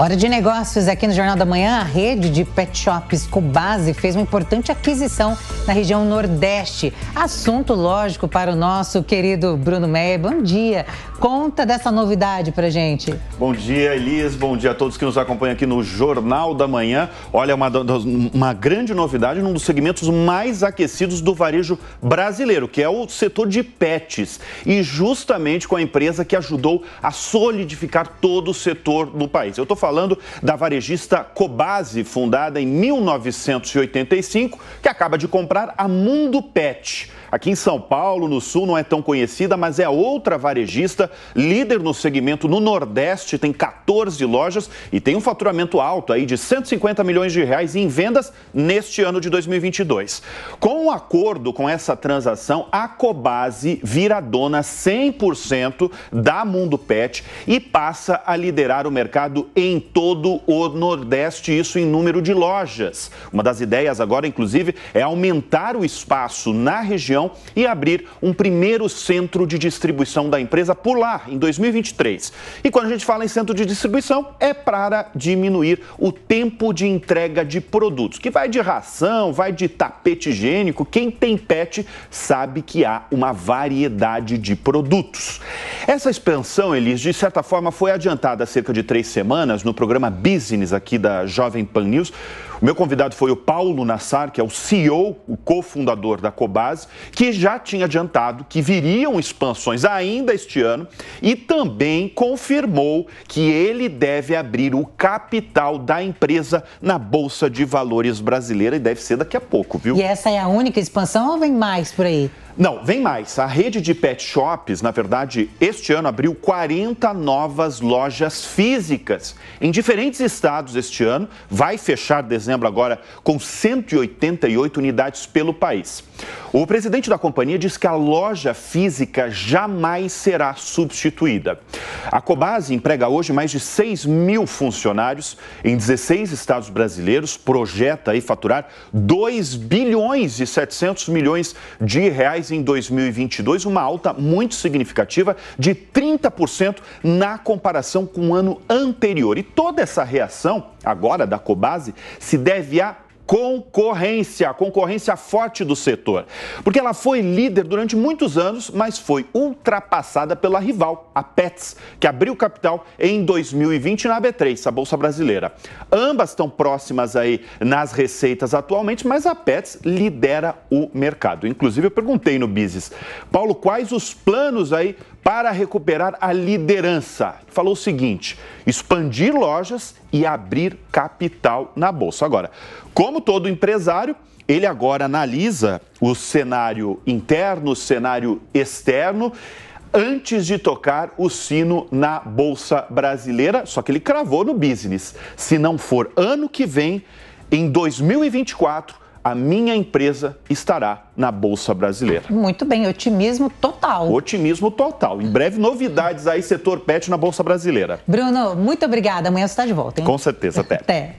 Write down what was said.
Hora de negócios aqui no Jornal da Manhã. A rede de pet shops Cubase fez uma importante aquisição na região Nordeste. Assunto lógico para o nosso querido Bruno Meyer. Bom dia. Conta dessa novidade para gente. Bom dia, Elias. Bom dia a todos que nos acompanham aqui no Jornal da Manhã. Olha, uma, uma grande novidade num dos segmentos mais aquecidos do varejo brasileiro, que é o setor de pets. E justamente com a empresa que ajudou a solidificar todo o setor no país. Eu tô falando falando da varejista Cobase, fundada em 1985, que acaba de comprar a Mundo Pet. Aqui em São Paulo, no Sul, não é tão conhecida, mas é outra varejista, líder no segmento no Nordeste, tem 14 lojas e tem um faturamento alto aí de 150 milhões de reais em vendas neste ano de 2022. Com o um acordo com essa transação, a Cobase vira dona 100% da Mundo Pet e passa a liderar o mercado em em todo o Nordeste, isso em número de lojas. Uma das ideias agora, inclusive, é aumentar o espaço na região e abrir um primeiro centro de distribuição da empresa por lá, em 2023. E quando a gente fala em centro de distribuição, é para diminuir o tempo de entrega de produtos, que vai de ração, vai de tapete higiênico. Quem tem pet sabe que há uma variedade de produtos. Essa expansão, Elis, de certa forma foi adiantada há cerca de três semanas no programa Business aqui da Jovem Pan News. O meu convidado foi o Paulo Nassar, que é o CEO, o cofundador da Cobase, que já tinha adiantado que viriam expansões ainda este ano e também confirmou que ele deve abrir o capital da empresa na Bolsa de Valores brasileira e deve ser daqui a pouco, viu? E essa é a única expansão ou vem mais por aí? Não, vem mais. A rede de pet shops, na verdade, este ano abriu 40 novas lojas físicas em diferentes estados este ano. Vai fechar dezembro agora com 188 unidades pelo país. O presidente da companhia diz que a loja física jamais será substituída. A Cobase emprega hoje mais de 6 mil funcionários em 16 estados brasileiros, projeta aí faturar 2 bilhões e 700 milhões de reais em 2022, uma alta muito significativa de 30% na comparação com o ano anterior. E toda essa reação agora da Cobase se deve a concorrência, a concorrência forte do setor, porque ela foi líder durante muitos anos, mas foi ultrapassada pela rival, a Pets, que abriu capital em 2020 na B3, a bolsa brasileira. Ambas estão próximas aí nas receitas atualmente, mas a Pets lidera o mercado. Inclusive eu perguntei no Business, Paulo, quais os planos aí para recuperar a liderança. Falou o seguinte: expandir lojas e abrir capital na bolsa. Agora, como todo empresário, ele agora analisa o cenário interno, o cenário externo antes de tocar o sino na Bolsa Brasileira, só que ele cravou no business. Se não for ano que vem, em 2024, a minha empresa estará na Bolsa Brasileira. Muito bem, otimismo total. Otimismo total. Em breve, novidades aí, setor pet na Bolsa Brasileira. Bruno, muito obrigada. Amanhã você está de volta, hein? Com certeza, até. até.